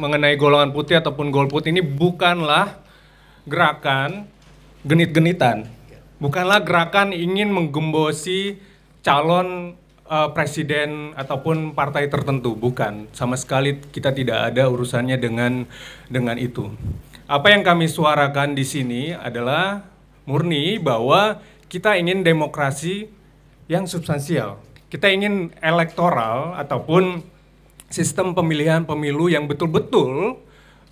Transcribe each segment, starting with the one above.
mengenai golongan putih ataupun golput ini bukanlah gerakan genit-genitan. Bukanlah gerakan ingin menggembosi calon uh, presiden ataupun partai tertentu, bukan. Sama sekali kita tidak ada urusannya dengan dengan itu. Apa yang kami suarakan di sini adalah murni bahwa kita ingin demokrasi yang substansial. Kita ingin elektoral ataupun sistem pemilihan pemilu yang betul-betul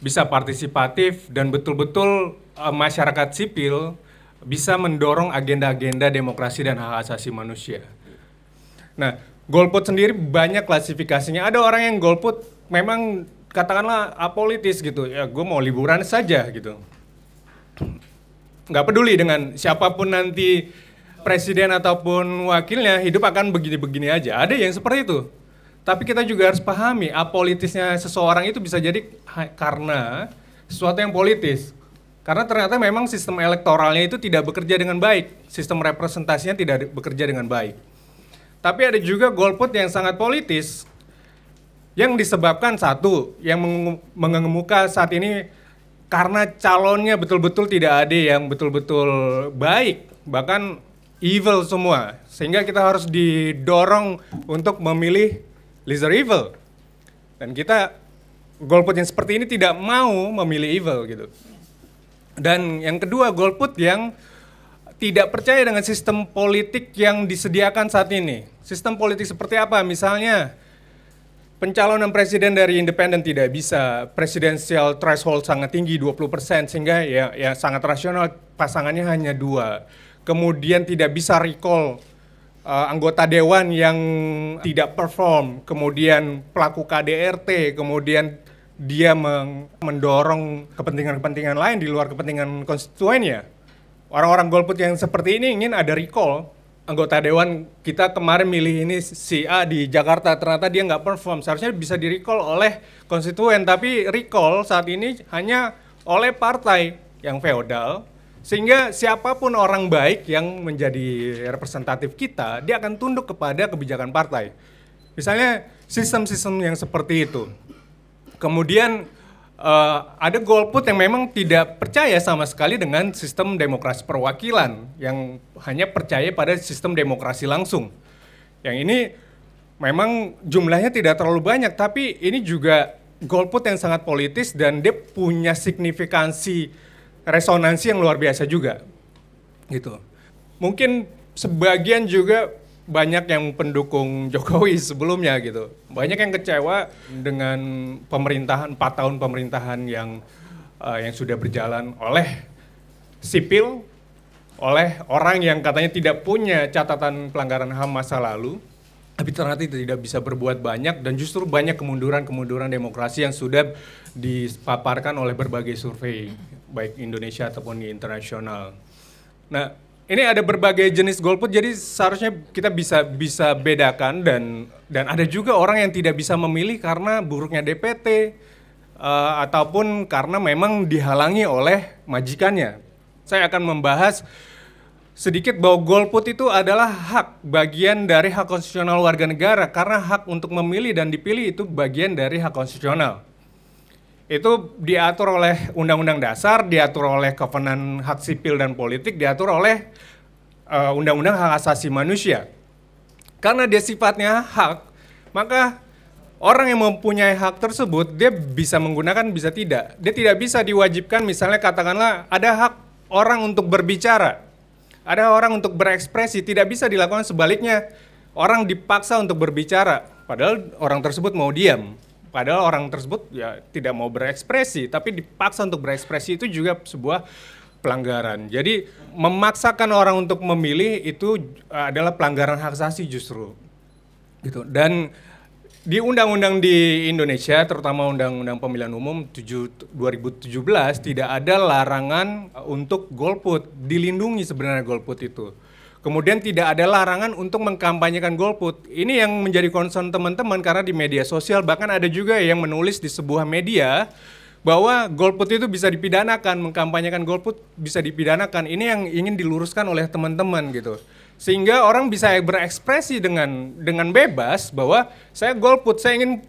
bisa partisipatif dan betul-betul uh, masyarakat sipil bisa mendorong agenda-agenda demokrasi dan hak asasi manusia. Nah, golput sendiri banyak klasifikasinya. Ada orang yang golput memang katakanlah apolitis gitu. Ya, gue mau liburan saja gitu. Nggak peduli dengan siapapun nanti presiden ataupun wakilnya hidup akan begini-begini aja. Ada yang seperti itu. Tapi kita juga harus pahami apolitisnya seseorang itu bisa jadi karena sesuatu yang politis. Karena ternyata memang sistem elektoralnya itu tidak bekerja dengan baik, sistem representasinya tidak bekerja dengan baik. Tapi ada juga golput yang sangat politis yang disebabkan satu yang mengemuka saat ini karena calonnya betul-betul tidak ada yang betul-betul baik, bahkan evil semua. Sehingga kita harus didorong untuk memilih Lizard Evil. Dan kita golput yang seperti ini tidak mau memilih evil gitu. Dan yang kedua golput yang tidak percaya dengan sistem politik yang disediakan saat ini. Sistem politik seperti apa? Misalnya pencalonan presiden dari independen tidak bisa, presidensial threshold sangat tinggi 20% sehingga ya ya sangat rasional pasangannya hanya dua. Kemudian tidak bisa recall uh, anggota dewan yang tidak perform, kemudian pelaku KDRT, kemudian dia meng- mendorong kepentingan-kepentingan lain di luar kepentingan konstituennya. Orang-orang golput yang seperti ini ingin ada recall anggota dewan kita kemarin milih ini si A di Jakarta ternyata dia nggak perform seharusnya bisa di recall oleh konstituen tapi recall saat ini hanya oleh partai yang feodal sehingga siapapun orang baik yang menjadi representatif kita, dia akan tunduk kepada kebijakan partai. Misalnya sistem-sistem yang seperti itu. Kemudian uh, ada golput yang memang tidak percaya sama sekali dengan sistem demokrasi perwakilan yang hanya percaya pada sistem demokrasi langsung. Yang ini memang jumlahnya tidak terlalu banyak tapi ini juga golput yang sangat politis dan dia punya signifikansi resonansi yang luar biasa juga gitu. Mungkin sebagian juga banyak yang pendukung Jokowi sebelumnya gitu. Banyak yang kecewa dengan pemerintahan empat tahun pemerintahan yang uh, yang sudah berjalan oleh sipil oleh orang yang katanya tidak punya catatan pelanggaran HAM masa lalu tapi ternyata tidak bisa berbuat banyak dan justru banyak kemunduran-kemunduran demokrasi yang sudah dipaparkan oleh berbagai survei baik Indonesia ataupun di internasional. Nah, ini ada berbagai jenis golput jadi seharusnya kita bisa bisa bedakan dan dan ada juga orang yang tidak bisa memilih karena buruknya DPT uh, eh, ataupun karena memang dihalangi oleh majikannya. Saya akan membahas sedikit bahwa golput itu adalah hak bagian dari hak konstitusional warga negara karena hak untuk memilih dan dipilih itu bagian dari hak konstitusional itu diatur oleh Undang-Undang Dasar, diatur oleh Covenant Hak Sipil dan Politik, diatur oleh uh, Undang-Undang Hak Asasi Manusia. Karena dia sifatnya hak, maka orang yang mempunyai hak tersebut dia bisa menggunakan bisa tidak. Dia tidak bisa diwajibkan misalnya katakanlah ada hak orang untuk berbicara. Ada orang untuk berekspresi, tidak bisa dilakukan sebaliknya. Orang dipaksa untuk berbicara padahal orang tersebut mau diam. Padahal orang tersebut ya tidak mau berekspresi, tapi dipaksa untuk berekspresi itu juga sebuah pelanggaran. Jadi memaksakan orang untuk memilih itu adalah pelanggaran hak asasi justru. Gitu. Dan di undang-undang di Indonesia, terutama undang-undang pemilihan umum 7 2017 tidak ada larangan untuk golput, dilindungi sebenarnya golput itu. Kemudian tidak ada larangan untuk mengkampanyekan golput. Ini yang menjadi concern teman-teman karena di media sosial bahkan ada juga yang menulis di sebuah media bahwa golput itu bisa dipidanakan, mengkampanyekan golput bisa dipidanakan. Ini yang ingin diluruskan oleh teman-teman gitu. Sehingga orang bisa berekspresi dengan dengan bebas bahwa saya golput, saya ingin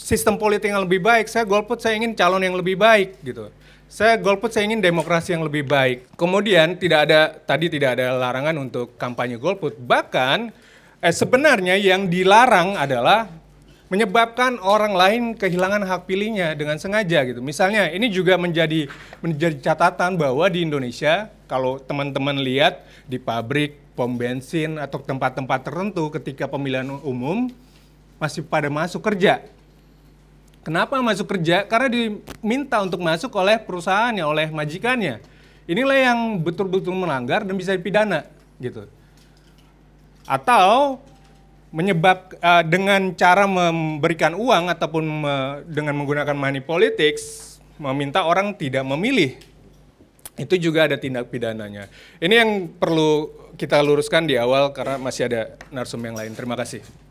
sistem politik yang lebih baik, saya golput, saya ingin calon yang lebih baik gitu. Saya golput saya ingin demokrasi yang lebih baik. Kemudian tidak ada tadi tidak ada larangan untuk kampanye golput. Bahkan eh, sebenarnya yang dilarang adalah menyebabkan orang lain kehilangan hak pilihnya dengan sengaja gitu. Misalnya ini juga menjadi menjadi catatan bahwa di Indonesia kalau teman-teman lihat di pabrik, pom bensin atau tempat-tempat tertentu ketika pemilihan umum masih pada masuk kerja Kenapa masuk kerja? Karena diminta untuk masuk oleh perusahaannya, oleh majikannya. Inilah yang betul-betul melanggar dan bisa dipidana, gitu. Atau menyebab uh, dengan cara memberikan uang ataupun me, dengan menggunakan money politics meminta orang tidak memilih. Itu juga ada tindak pidananya. Ini yang perlu kita luruskan di awal karena masih ada narsum yang lain. Terima kasih.